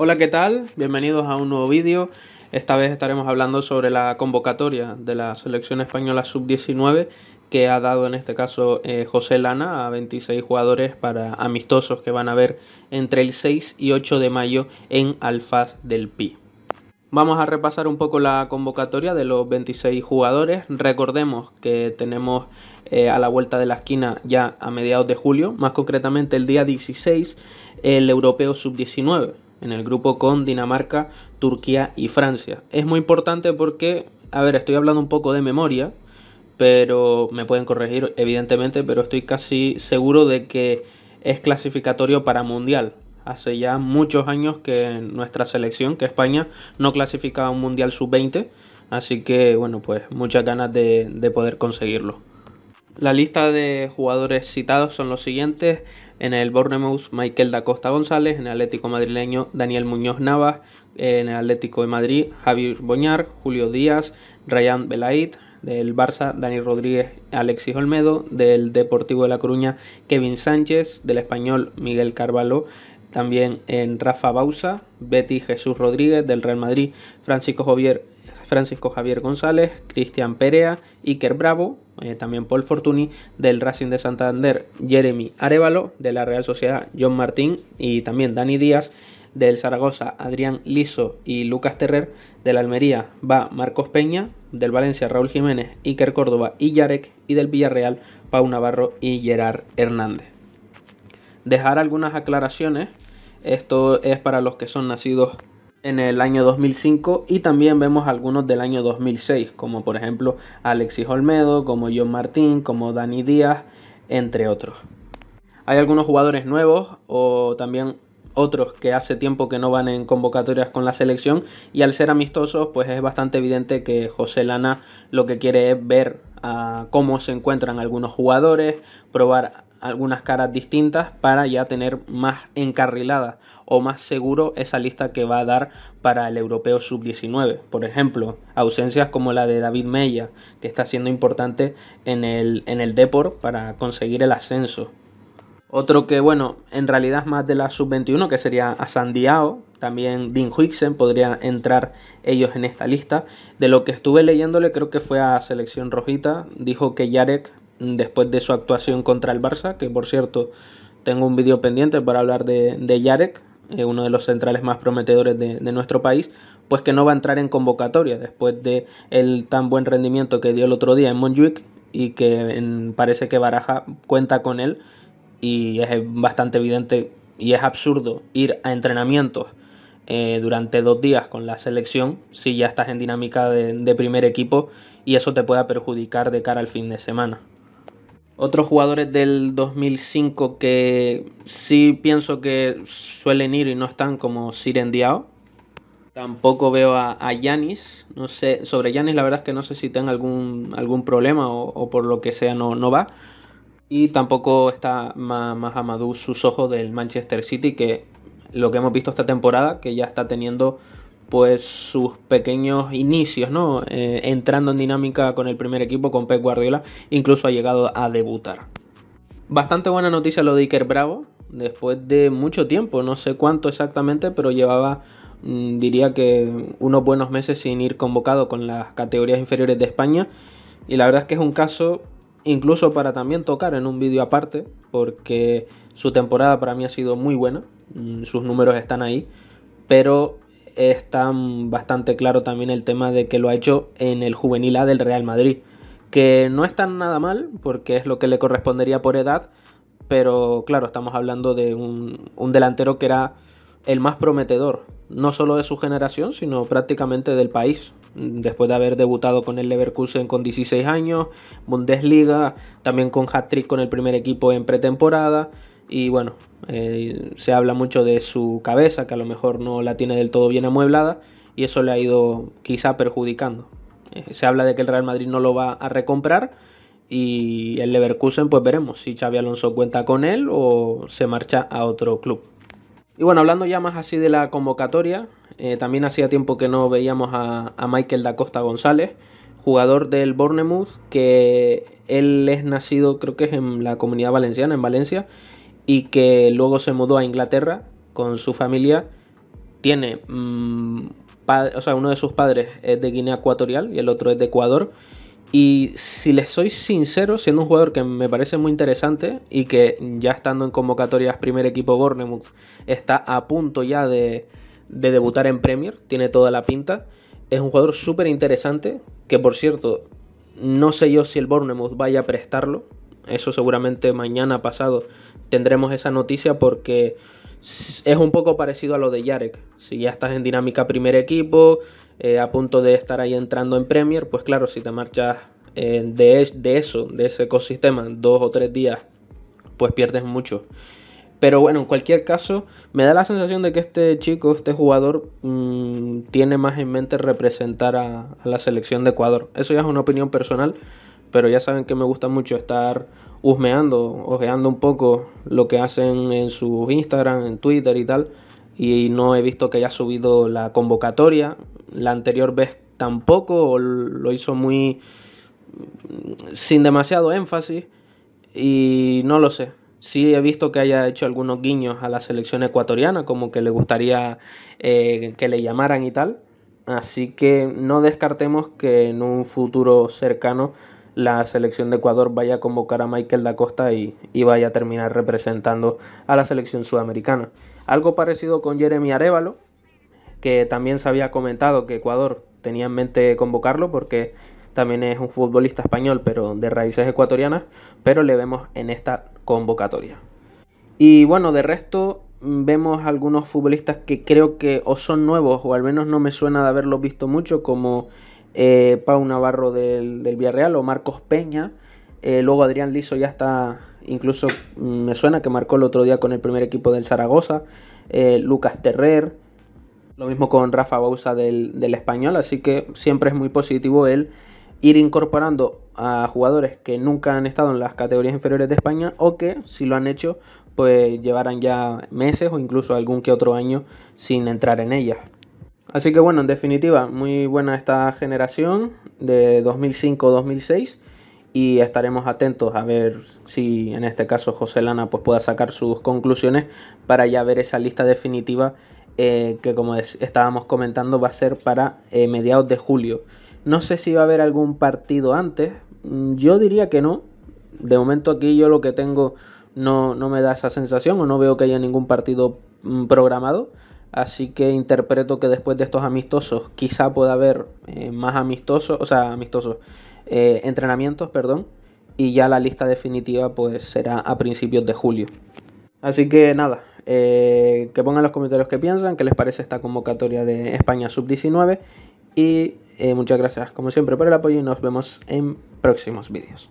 Hola, ¿qué tal? Bienvenidos a un nuevo vídeo. Esta vez estaremos hablando sobre la convocatoria de la selección española sub-19 que ha dado en este caso eh, José Lana a 26 jugadores para amistosos que van a ver entre el 6 y 8 de mayo en Alfaz del Pi. Vamos a repasar un poco la convocatoria de los 26 jugadores. Recordemos que tenemos eh, a la vuelta de la esquina ya a mediados de julio, más concretamente el día 16, el europeo sub-19 en el grupo con Dinamarca, Turquía y Francia. Es muy importante porque, a ver, estoy hablando un poco de memoria, pero me pueden corregir evidentemente, pero estoy casi seguro de que es clasificatorio para Mundial. Hace ya muchos años que nuestra selección, que España, no clasificaba un Mundial sub-20, así que bueno, pues muchas ganas de poder conseguirlo. La lista de jugadores citados son los siguientes. En el Bournemouth, Michael da Costa González. En el Atlético madrileño, Daniel Muñoz Navas. En el Atlético de Madrid, Javier Boñar, Julio Díaz, Ryan Belaid. Del Barça, Dani Rodríguez, Alexis Olmedo. Del Deportivo de La Coruña, Kevin Sánchez. Del Español, Miguel Carvalho. También en Rafa Bausa, Betty Jesús Rodríguez. Del Real Madrid, Francisco Javier Francisco Javier González, Cristian Perea, Iker Bravo, eh, también Paul Fortuny, del Racing de Santander, Jeremy Arevalo, de la Real Sociedad, John Martín y también Dani Díaz, del Zaragoza, Adrián Liso y Lucas Terrer, del Almería va Marcos Peña, del Valencia Raúl Jiménez, Iker Córdoba y Yarek y del Villarreal Pau Navarro y Gerard Hernández. Dejar algunas aclaraciones, esto es para los que son nacidos en el año 2005 y también vemos algunos del año 2006, como por ejemplo Alexis Olmedo, como John Martín, como Dani Díaz, entre otros. Hay algunos jugadores nuevos o también otros que hace tiempo que no van en convocatorias con la selección y al ser amistosos pues es bastante evidente que José Lana lo que quiere es ver ah, cómo se encuentran algunos jugadores, probar algunas caras distintas para ya tener más encarrilada o más seguro esa lista que va a dar para el europeo sub-19. Por ejemplo, ausencias como la de David Mella, que está siendo importante en el, en el Deport para conseguir el ascenso. Otro que, bueno, en realidad es más de la sub-21, que sería a Sandiao. También Dean Huixen podría entrar ellos en esta lista. De lo que estuve leyéndole, creo que fue a Selección Rojita. Dijo que Yarek, después de su actuación contra el Barça, que por cierto tengo un vídeo pendiente para hablar de, de Yarek, eh, uno de los centrales más prometedores de, nuestro país, pues que no va a entrar en convocatoria después de el tan buen rendimiento que dio el otro día en Montjuic y que parece que Baraja cuenta con él y es bastante evidente y es absurdo ir a entrenamientos eh, durante dos días con la selección si ya estás en dinámica de, de primer equipo y eso te pueda perjudicar de cara al fin de semana otros jugadores del 2005 que sí pienso que suelen ir y no están como Sirendiao. Tampoco veo a Yanis. No sé, sobre Yanis la verdad es que no sé si tenga algún, algún problema o, por lo que sea no, no va. Y tampoco está más sus ojos del Manchester City, que lo que hemos visto esta temporada, que ya está teniendo pues sus pequeños inicios, ¿no? Eh, entrando en dinámica con el primer equipo, con Pep Guardiola, incluso ha llegado a debutar. Bastante buena noticia lo de Iker Bravo, después de mucho tiempo, no sé cuánto exactamente, pero llevaba, mm, diría que unos buenos meses sin ir convocado con las categorías inferiores de España. Y la verdad es que es un caso incluso para también tocar en un vídeo aparte, porque su temporada para mí ha sido muy buena, mm, sus números están ahí, pero está bastante claro también el tema de que lo ha hecho en el juvenil A del Real Madrid, que no está nada mal porque es lo que le correspondería por edad, pero claro, estamos hablando de un, un delantero que era el más prometedor, no solo de su generación, sino prácticamente del país, después de haber debutado con el Leverkusen con 16 años, Bundesliga, también con hat-trick con el primer equipo en pretemporada, y bueno, eh, se habla mucho de su cabeza, que a lo mejor no la tiene del todo bien amueblada, y eso le ha ido quizá perjudicando. Eh, se habla de que el Real Madrid no lo va a recomprar, y el Leverkusen, pues veremos si Xavi Alonso cuenta con él o se marcha a otro club. Y bueno, hablando ya más así de la convocatoria, eh, también hacía tiempo que no veíamos a, Michael da Costa González, jugador del Bournemouth, que él es nacido, creo que es en la comunidad valenciana, en Valencia, y que luego se mudó a Inglaterra con su familia. Tiene, mm, o sea, uno de sus padres es de Guinea Ecuatorial y el otro es de Ecuador. Y si les soy sincero, siendo un jugador que me parece muy interesante y que ya estando en convocatorias primer equipo Bournemouth está a punto ya de, de debutar en Premier, tiene toda la pinta. Es un jugador súper interesante que por cierto, no sé yo si el Bournemouth vaya a prestarlo eso seguramente mañana pasado tendremos esa noticia porque es un poco parecido a lo de Yarek. Si ya estás en dinámica primer equipo, eh, a punto de estar ahí entrando en Premier, pues claro, si te marchas eh, de, eso, de ese ecosistema, dos o tres días, pues pierdes mucho. Pero bueno, en cualquier caso, me da la sensación de que este chico, este jugador, mm, tiene más en mente representar a, a, la selección de Ecuador. Eso ya es una opinión personal, pero ya saben que me gusta mucho estar husmeando, ojeando un poco lo que hacen en su Instagram, en Twitter y tal. Y no he visto que haya subido la convocatoria. La anterior vez tampoco, lo hizo muy sin demasiado énfasis. Y no lo sé. Sí he visto que haya hecho algunos guiños a la selección ecuatoriana, como que le gustaría eh, que le llamaran y tal. Así que no descartemos que en un futuro cercano la selección de Ecuador vaya a convocar a Michael da Costa y, vaya a terminar representando a la selección sudamericana. Algo parecido con Jeremy Arevalo, que también se había comentado que Ecuador tenía en mente convocarlo porque también es un futbolista español, pero de raíces ecuatorianas, pero le vemos en esta convocatoria. Y bueno, de resto mm, vemos algunos futbolistas que creo que o son nuevos o al menos no me suena de haberlos visto mucho, como eh, Pau Navarro del, Villarreal o Marcos Peña. Eh, luego Adrián Liso ya está, incluso mm, me suena que marcó el otro día con el primer equipo del Zaragoza. Eh, Lucas Terrer, lo mismo con Rafa Bausa del, del Español. Así que siempre es muy positivo el ir incorporando a jugadores que nunca han estado en las categorías inferiores de España o que si lo han hecho pues llevarán ya meses o incluso algún que otro año sin entrar en ellas. Así que bueno, en definitiva, muy buena esta generación de 2005-2006 y estaremos atentos a ver si en este caso José Lana pues, pueda sacar sus conclusiones para ya ver esa lista definitiva eh, que como estábamos comentando va a ser para eh, mediados de julio. No sé si va a haber algún partido antes, mm, yo diría que no. De momento aquí yo lo que tengo no, no me da esa sensación o no veo que haya ningún partido mm, programado. Así que interpreto que después de estos amistosos quizá pueda haber eh, más amistosos, o sea, amistosos, eh, entrenamientos, perdón, y ya la lista definitiva pues será a principios de julio. Así que nada, eh, que pongan los comentarios que piensan, qué les parece esta convocatoria de España Sub-19 y muchas gracias como siempre por el apoyo y nos vemos en próximos vídeos.